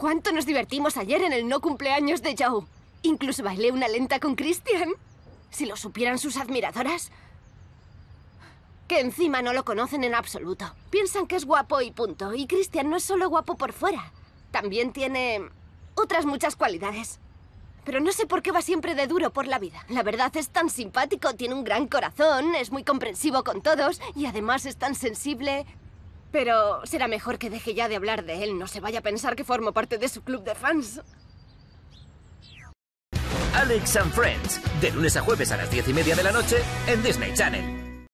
¿Cuánto nos divertimos ayer en el no cumpleaños de Joe? Incluso bailé una lenta con Christian. Si lo supieran sus admiradoras. Que encima no lo conocen en absoluto. Piensan que es guapo y punto. Y Christian no es solo guapo por fuera. También tiene otras muchas cualidades. Pero no sé por qué va siempre de duro por la vida. La verdad es tan simpático, tiene un gran corazón, es muy comprensivo con todos y además es tan sensible pero será mejor que deje ya de hablar de él. No se vaya a pensar que formo parte de su club de fans. Alex and Friends, de lunes a jueves a las diez y media de la noche en Disney Channel.